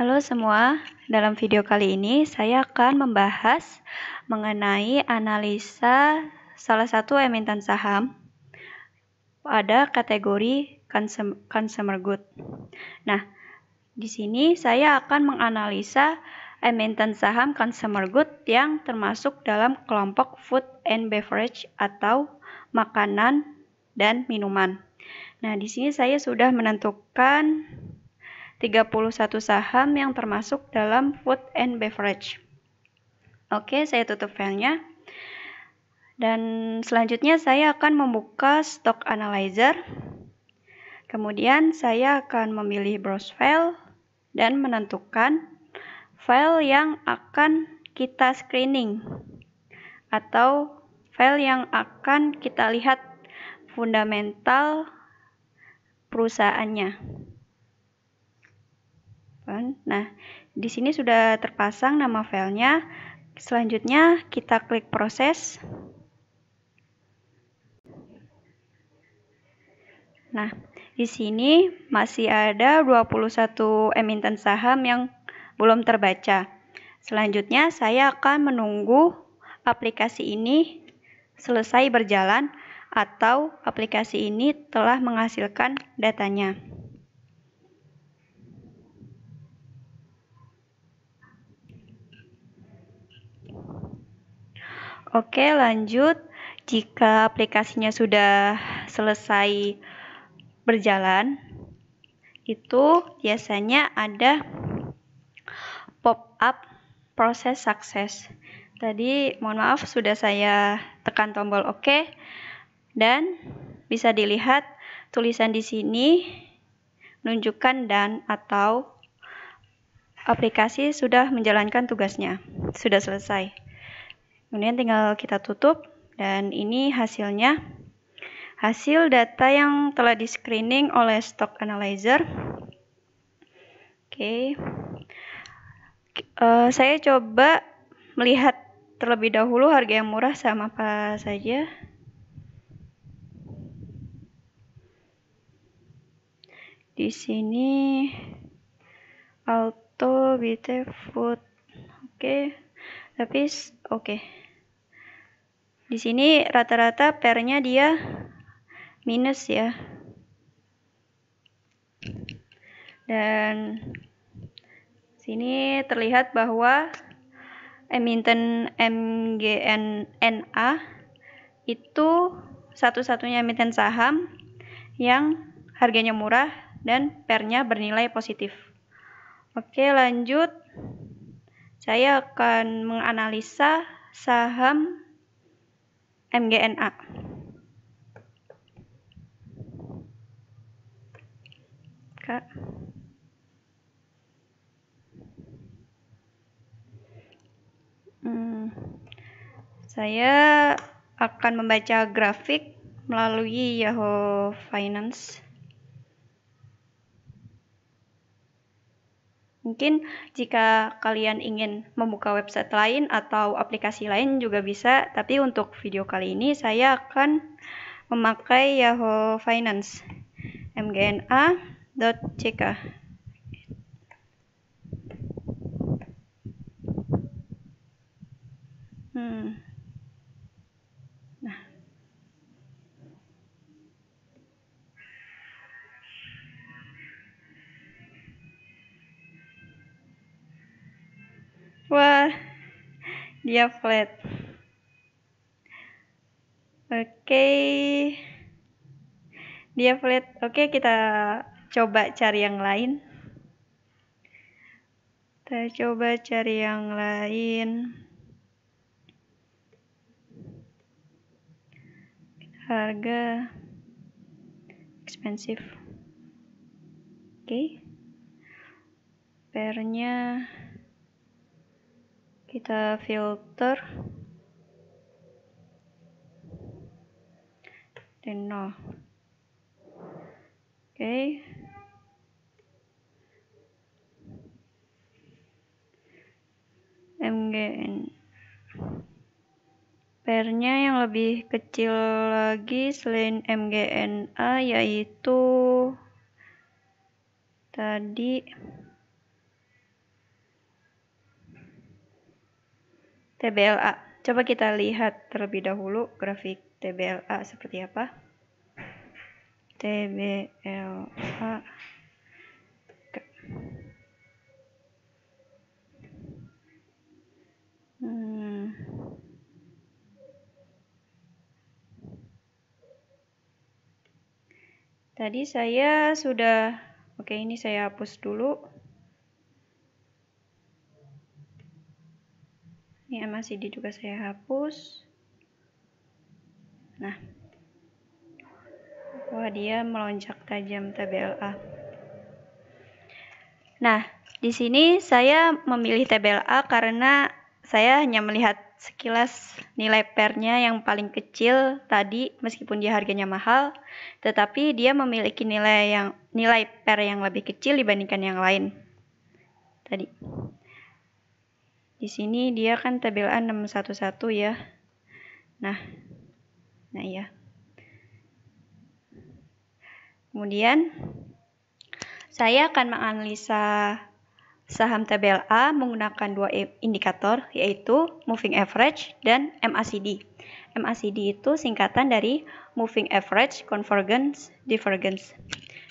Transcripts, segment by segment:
Halo semua, dalam video kali ini saya akan membahas mengenai analisa salah satu emiten saham pada kategori consumer good. Nah, di sini saya akan menganalisa emiten saham consumer good yang termasuk dalam kelompok food and beverage atau makanan dan minuman. Nah, di sini saya sudah menentukan 31 saham yang termasuk dalam food and beverage. Oke, saya tutup filenya. Dan selanjutnya saya akan membuka stock analyzer. Kemudian saya akan memilih browse file dan menentukan file yang akan kita screening atau file yang akan kita lihat fundamental perusahaannya. Nah, di sini sudah terpasang nama filenya. Selanjutnya kita klik proses. Nah, di sini masih ada 21 emiten saham yang belum terbaca. Selanjutnya saya akan menunggu aplikasi ini selesai berjalan atau aplikasi ini telah menghasilkan datanya. Oke, lanjut. Jika aplikasinya sudah selesai berjalan, itu biasanya ada pop-up proses sukses. Tadi mohon maaf sudah saya tekan tombol OK dan bisa dilihat tulisan di sini menunjukkan dan atau aplikasi sudah menjalankan tugasnya, sudah selesai. Kemudian tinggal kita tutup dan ini hasilnya. Hasil data yang telah di screening oleh stock analyzer. Oke. Uh, saya coba melihat terlebih dahulu harga yang murah sama apa saja. Di sini Auto BT, Food. Oke. Okay tapi oke okay. di sini rata-rata pernya dia minus ya dan sini terlihat bahwa emiten MGNNA itu satu-satunya emiten saham yang harganya murah dan pernya bernilai positif. Oke, lanjut. Saya akan menganalisa saham MGNA. Hmm. saya akan membaca grafik melalui Yahoo Finance. mungkin jika kalian ingin membuka website lain atau aplikasi lain juga bisa, tapi untuk video kali ini saya akan memakai Yahoo Finance mgna.ck. Hmm. dia flat oke dia flat oke kita coba cari yang lain kita coba cari yang lain harga expensive oke okay. pernya kita filter dan nol oke okay. mgn pernya yang lebih kecil lagi selain mgna yaitu tadi TBLA. Coba kita lihat terlebih dahulu grafik TBLA seperti apa. TBLA Hmm. Tadi saya sudah, oke ini saya hapus dulu. ini ya, MACD juga saya hapus nah wah dia melonjak tajam TBLA nah di sini saya memilih TBLA karena saya hanya melihat sekilas nilai pernya yang paling kecil tadi meskipun dia harganya mahal tetapi dia memiliki nilai yang nilai per yang lebih kecil dibandingkan yang lain tadi. Di sini dia kan tabel A611 ya. Nah, nah ya. Kemudian saya akan menganalisa saham tabel A menggunakan dua indikator yaitu moving average dan MACD. MACD itu singkatan dari moving average convergence divergence.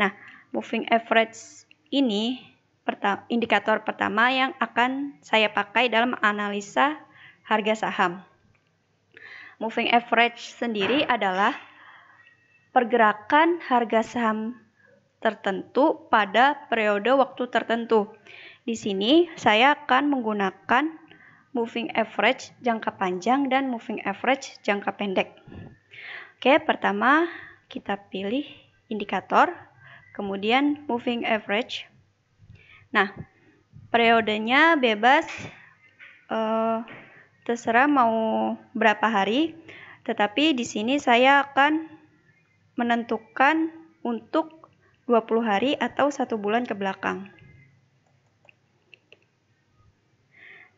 Nah, moving average ini pertama, indikator pertama yang akan saya pakai dalam analisa harga saham. Moving average sendiri adalah pergerakan harga saham tertentu pada periode waktu tertentu. Di sini saya akan menggunakan moving average jangka panjang dan moving average jangka pendek. Oke, pertama kita pilih indikator, kemudian moving average. Nah, periodenya bebas uh, terserah mau berapa hari, tetapi di sini saya akan menentukan untuk 20 hari atau satu bulan ke belakang.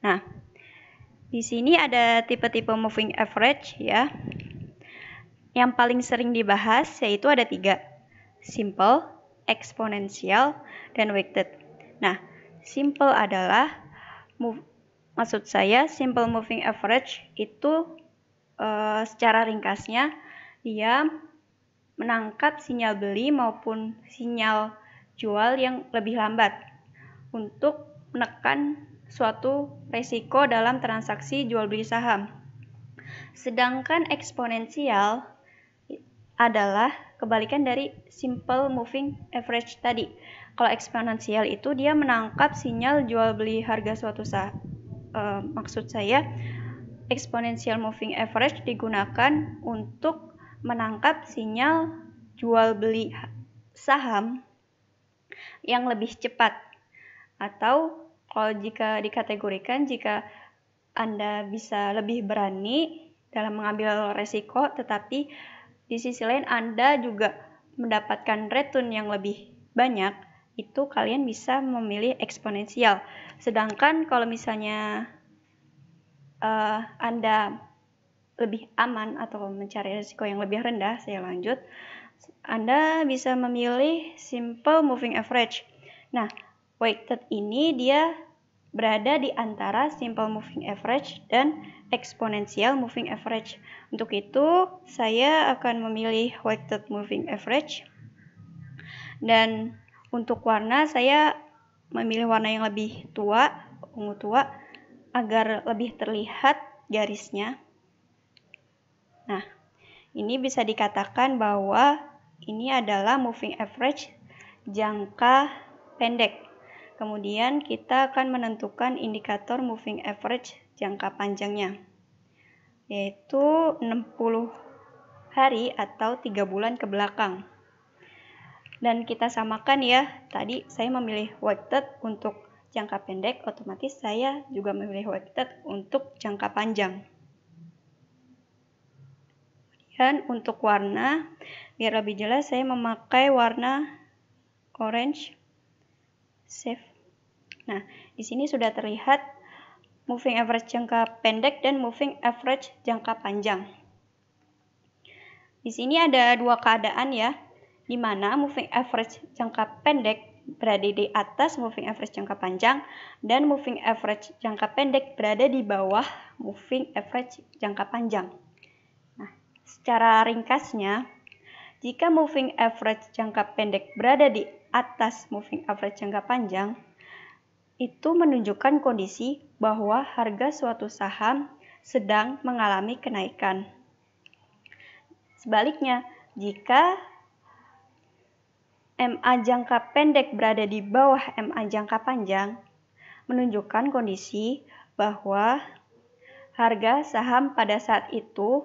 Nah, di sini ada tipe-tipe moving average ya. Yang paling sering dibahas yaitu ada tiga, simple, eksponensial, dan weighted. Nah, simple adalah move, maksud saya simple moving average itu uh, secara ringkasnya dia menangkap sinyal beli maupun sinyal jual yang lebih lambat untuk menekan suatu resiko dalam transaksi jual beli saham. Sedangkan eksponensial adalah kebalikan dari simple moving average tadi. Kalau eksponensial itu dia menangkap sinyal jual beli harga suatu saham. Uh, eh, maksud saya eksponensial moving average digunakan untuk menangkap sinyal jual beli saham yang lebih cepat atau kalau jika dikategorikan jika Anda bisa lebih berani dalam mengambil resiko tetapi di sisi lain Anda juga mendapatkan return yang lebih banyak itu kalian bisa memilih eksponensial. Sedangkan kalau misalnya uh, Anda lebih aman atau mencari risiko yang lebih rendah, saya lanjut. Anda bisa memilih simple moving average. Nah, weighted ini dia berada di antara simple moving average dan exponential moving average. Untuk itu, saya akan memilih weighted moving average. Dan untuk warna saya memilih warna yang lebih tua, ungu tua, agar lebih terlihat garisnya. Nah, ini bisa dikatakan bahwa ini adalah moving average jangka pendek. Kemudian kita akan menentukan indikator moving average jangka panjangnya, yaitu 60 hari atau 3 bulan ke belakang dan kita samakan ya. Tadi saya memilih weighted untuk jangka pendek, otomatis saya juga memilih weighted untuk jangka panjang. Kemudian untuk warna, biar lebih jelas saya memakai warna orange. Save. Nah, di sini sudah terlihat moving average jangka pendek dan moving average jangka panjang. Di sini ada dua keadaan ya, di mana moving average jangka pendek berada di atas moving average jangka panjang dan moving average jangka pendek berada di bawah moving average jangka panjang. Nah, secara ringkasnya, jika moving average jangka pendek berada di atas moving average jangka panjang, itu menunjukkan kondisi bahwa harga suatu saham sedang mengalami kenaikan. Sebaliknya, jika MA jangka pendek berada di bawah MA jangka panjang, menunjukkan kondisi bahwa harga saham pada saat itu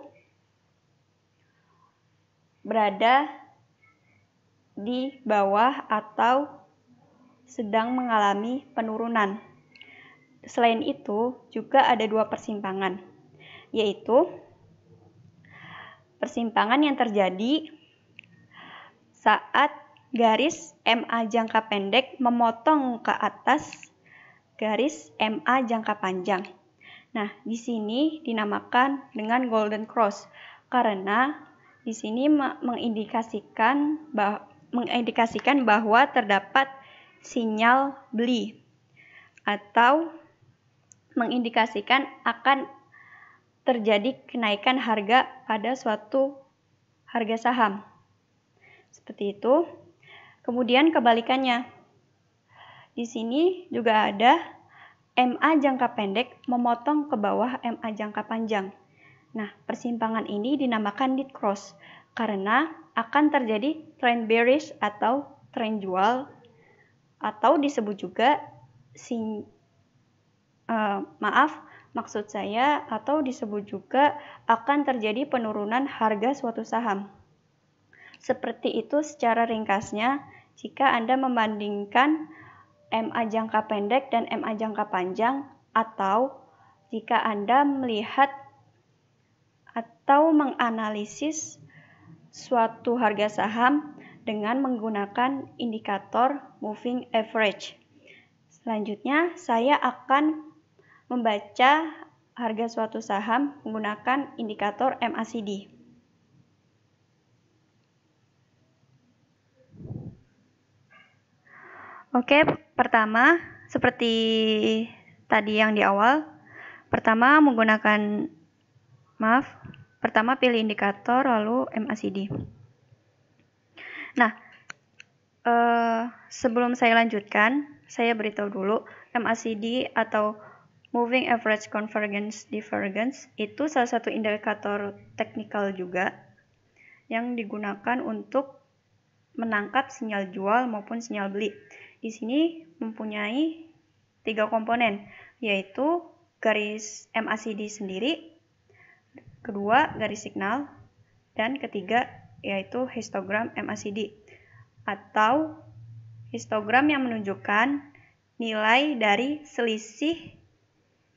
berada di bawah atau sedang mengalami penurunan. Selain itu, juga ada dua persimpangan, yaitu persimpangan yang terjadi saat garis MA jangka pendek memotong ke atas garis MA jangka panjang. Nah, di sini dinamakan dengan golden cross karena di sini mengindikasikan bahwa, mengindikasikan bahwa terdapat sinyal beli atau mengindikasikan akan terjadi kenaikan harga pada suatu harga saham. Seperti itu. Kemudian kebalikannya. Di sini juga ada MA jangka pendek memotong ke bawah MA jangka panjang. Nah, persimpangan ini dinamakan lead cross karena akan terjadi trend bearish atau trend jual atau disebut juga sin uh, eh, maaf maksud saya atau disebut juga akan terjadi penurunan harga suatu saham. Seperti itu secara ringkasnya jika Anda membandingkan MA jangka pendek dan MA jangka panjang atau jika Anda melihat atau menganalisis suatu harga saham dengan menggunakan indikator moving average. Selanjutnya, saya akan membaca harga suatu saham menggunakan indikator MACD. Oke, pertama seperti tadi yang di awal, pertama menggunakan maaf, pertama pilih indikator lalu MACD. Nah, eh, sebelum saya lanjutkan, saya beritahu dulu MACD atau Moving Average Convergence Divergence itu salah satu indikator teknikal juga yang digunakan untuk menangkap sinyal jual maupun sinyal beli di sini mempunyai tiga komponen, yaitu garis MACD sendiri, kedua garis signal, dan ketiga yaitu histogram MACD atau histogram yang menunjukkan nilai dari selisih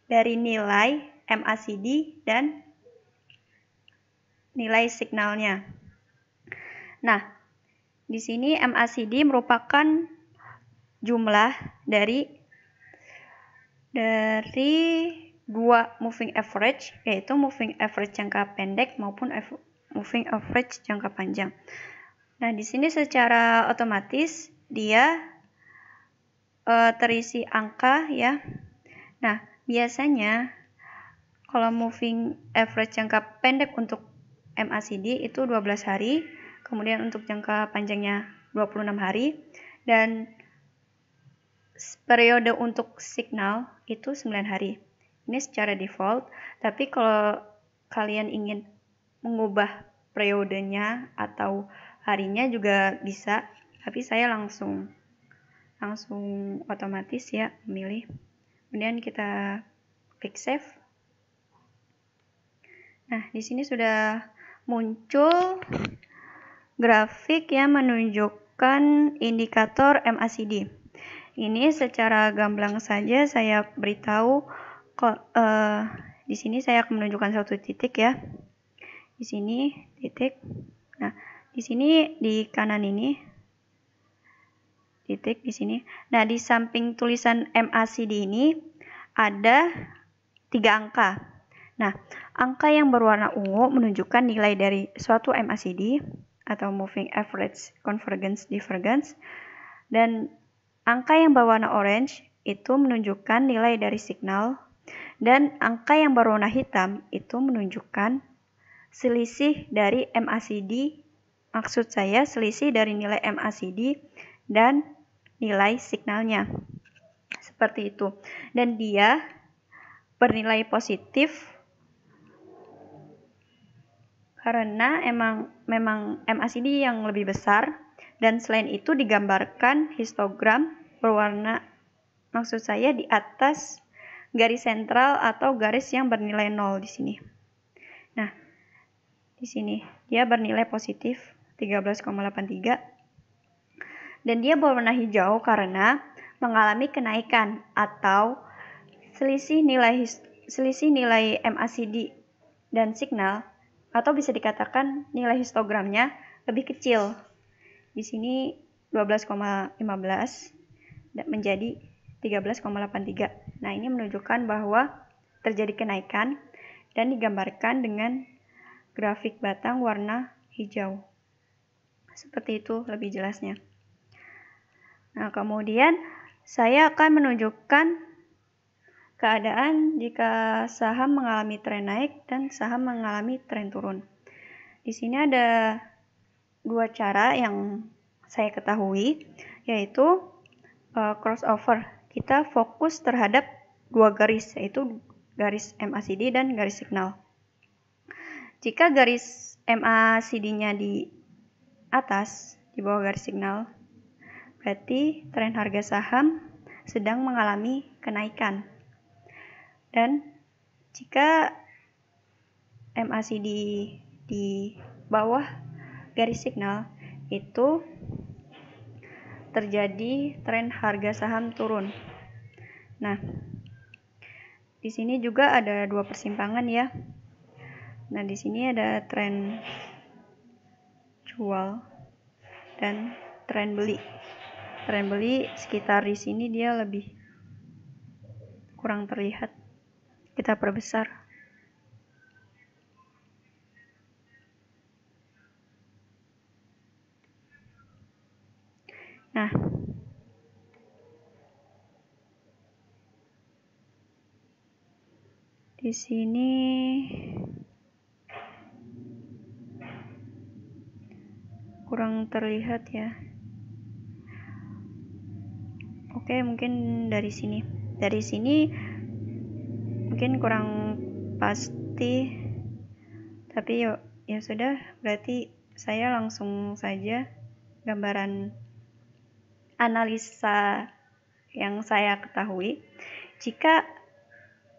dari nilai MACD dan nilai signalnya. Nah, di sini MACD merupakan jumlah dari dari dua moving average yaitu moving average jangka pendek maupun moving average jangka panjang. Nah, di sini secara otomatis dia e, terisi angka ya. Nah, biasanya kalau moving average jangka pendek untuk MACD itu 12 hari, kemudian untuk jangka panjangnya 26 hari dan periode untuk signal itu 9 hari. Ini secara default, tapi kalau kalian ingin mengubah periodenya atau harinya juga bisa, tapi saya langsung langsung otomatis ya memilih. Kemudian kita klik save. Nah, di sini sudah muncul grafik yang menunjukkan indikator MACD. Ini secara gamblang saja saya beritahu eh, di sini saya akan menunjukkan satu titik ya. Di sini titik. Nah, di sini di kanan ini titik di sini. Nah, di samping tulisan MACD ini ada tiga angka. Nah, angka yang berwarna ungu menunjukkan nilai dari suatu MACD atau Moving Average Convergence Divergence dan Angka yang berwarna orange itu menunjukkan nilai dari signal dan angka yang berwarna hitam itu menunjukkan selisih dari MACD maksud saya selisih dari nilai MACD dan nilai signalnya. Seperti itu. Dan dia bernilai positif karena emang memang MACD yang lebih besar dan selain itu digambarkan histogram berwarna maksud saya di atas garis sentral atau garis yang bernilai nol di sini. Nah, di sini dia bernilai positif 13,83 dan dia berwarna hijau karena mengalami kenaikan atau selisih nilai selisih nilai MACD dan signal atau bisa dikatakan nilai histogramnya lebih kecil. Di sini 12,15 menjadi 13,83. Nah, ini menunjukkan bahwa terjadi kenaikan dan digambarkan dengan grafik batang warna hijau. Seperti itu lebih jelasnya. Nah, kemudian saya akan menunjukkan keadaan jika saham mengalami tren naik dan saham mengalami tren turun. Di sini ada dua cara yang saya ketahui, yaitu uh, crossover. Kita fokus terhadap dua garis, yaitu garis MACD dan garis signal. Jika garis MACD-nya di atas, di bawah garis signal, berarti tren harga saham sedang mengalami kenaikan. Dan jika MACD di bawah garis signal, itu terjadi tren harga saham turun. Nah, di sini juga ada dua persimpangan ya. Nah, di sini ada tren jual dan tren beli. Tren beli sekitar di sini dia lebih kurang terlihat. Kita perbesar. Nah, di sini kurang terlihat ya. Oke, mungkin dari sini. Dari sini mungkin kurang pasti. Tapi yuk, ya sudah, berarti saya langsung saja gambaran analisa yang saya ketahui, jika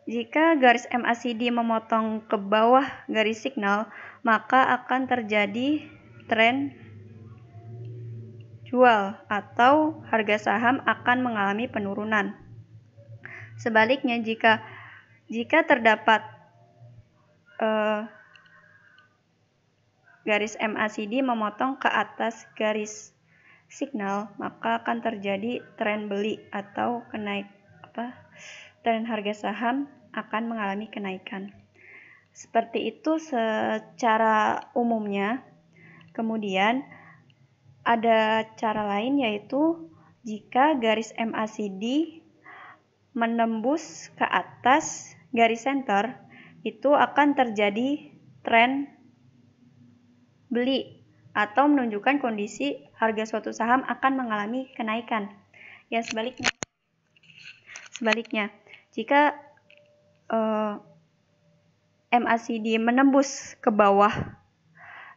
jika garis MACD memotong ke bawah garis signal, maka akan terjadi tren jual atau harga saham akan mengalami penurunan. Sebaliknya jika jika terdapat uh, garis MACD memotong ke atas garis signal, maka akan terjadi tren beli atau kenaik apa? Tren harga saham akan mengalami kenaikan. Seperti itu secara umumnya. Kemudian ada cara lain yaitu jika garis MACD menembus ke atas garis center itu akan terjadi tren beli atau menunjukkan kondisi harga suatu saham akan mengalami kenaikan. Ya, sebaliknya. Sebaliknya, jika eh, MACD menembus ke bawah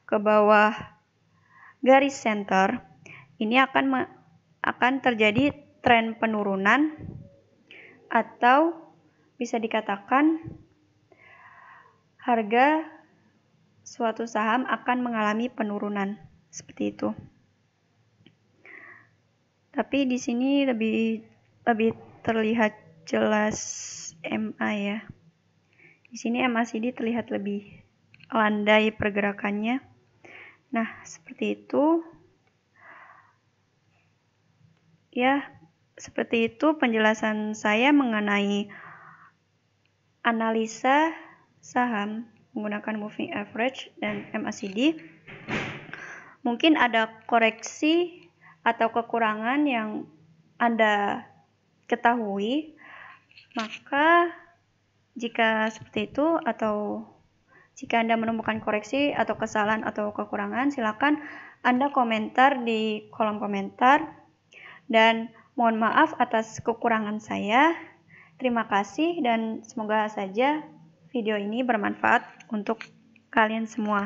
ke bawah garis center, ini akan me, akan terjadi tren penurunan atau bisa dikatakan harga suatu saham akan mengalami penurunan seperti itu. Tapi di sini lebih lebih terlihat jelas MA ya. Di sini MACD terlihat lebih landai pergerakannya. Nah, seperti itu. Ya, seperti itu penjelasan saya mengenai analisa saham menggunakan moving average dan MACD mungkin ada koreksi atau kekurangan yang Anda ketahui maka jika seperti itu atau jika Anda menemukan koreksi atau kesalahan atau kekurangan, silakan Anda komentar di kolom komentar. Dan mohon maaf atas kekurangan saya. Terima kasih dan semoga saja video ini bermanfaat untuk kalian semua.